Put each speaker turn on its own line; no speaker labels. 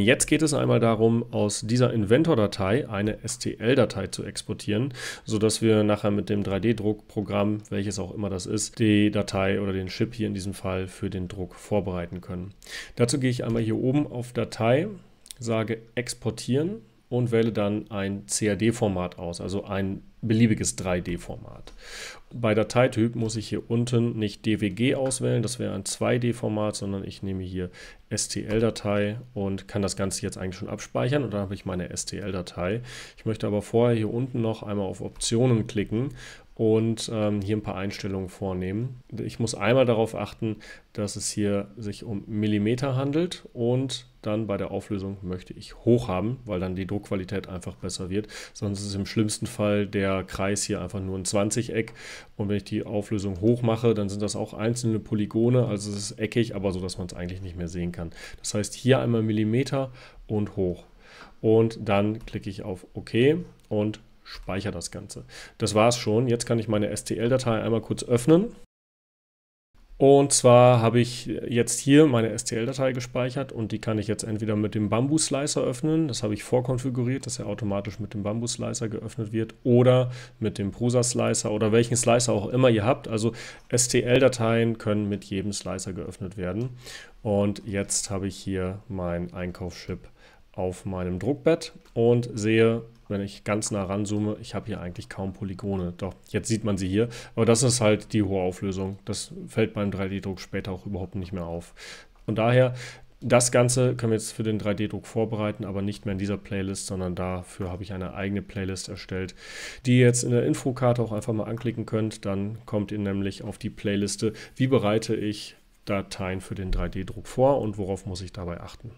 Jetzt geht es einmal darum, aus dieser Inventor-Datei eine STL-Datei zu exportieren, sodass wir nachher mit dem 3D-Druckprogramm, welches auch immer das ist, die Datei oder den Chip hier in diesem Fall für den Druck vorbereiten können. Dazu gehe ich einmal hier oben auf Datei, sage Exportieren und wähle dann ein CAD-Format aus, also ein beliebiges 3D-Format. Bei Dateityp muss ich hier unten nicht DWG auswählen, das wäre ein 2D-Format, sondern ich nehme hier STL-Datei und kann das Ganze jetzt eigentlich schon abspeichern und dann habe ich meine STL-Datei. Ich möchte aber vorher hier unten noch einmal auf Optionen klicken und ähm, hier ein paar Einstellungen vornehmen. Ich muss einmal darauf achten, dass es hier sich um Millimeter handelt und dann bei der Auflösung möchte ich hoch haben, weil dann die Druckqualität einfach besser wird. Sonst ist im schlimmsten Fall der Kreis hier einfach nur ein 20-Eck. Und wenn ich die Auflösung hoch mache, dann sind das auch einzelne Polygone. Also es ist eckig, aber so, dass man es eigentlich nicht mehr sehen kann. Das heißt, hier einmal Millimeter und hoch. Und dann klicke ich auf OK und speichere das Ganze. Das war es schon. Jetzt kann ich meine STL-Datei einmal kurz öffnen und zwar habe ich jetzt hier meine STL-Datei gespeichert und die kann ich jetzt entweder mit dem Bamboo-Slicer öffnen, das habe ich vorkonfiguriert, dass er automatisch mit dem Bamboo-Slicer geöffnet wird oder mit dem Prusa-Slicer oder welchen Slicer auch immer ihr habt. Also STL-Dateien können mit jedem Slicer geöffnet werden. Und jetzt habe ich hier meinen Einkaufschip auf meinem Druckbett und sehe, wenn ich ganz nah ranzoome, ich habe hier eigentlich kaum Polygone. Doch, jetzt sieht man sie hier. Aber das ist halt die hohe Auflösung. Das fällt beim 3D-Druck später auch überhaupt nicht mehr auf. Von daher, das Ganze können wir jetzt für den 3D-Druck vorbereiten, aber nicht mehr in dieser Playlist, sondern dafür habe ich eine eigene Playlist erstellt, die ihr jetzt in der Infokarte auch einfach mal anklicken könnt. Dann kommt ihr nämlich auf die Playliste, wie bereite ich Dateien für den 3D-Druck vor und worauf muss ich dabei achten.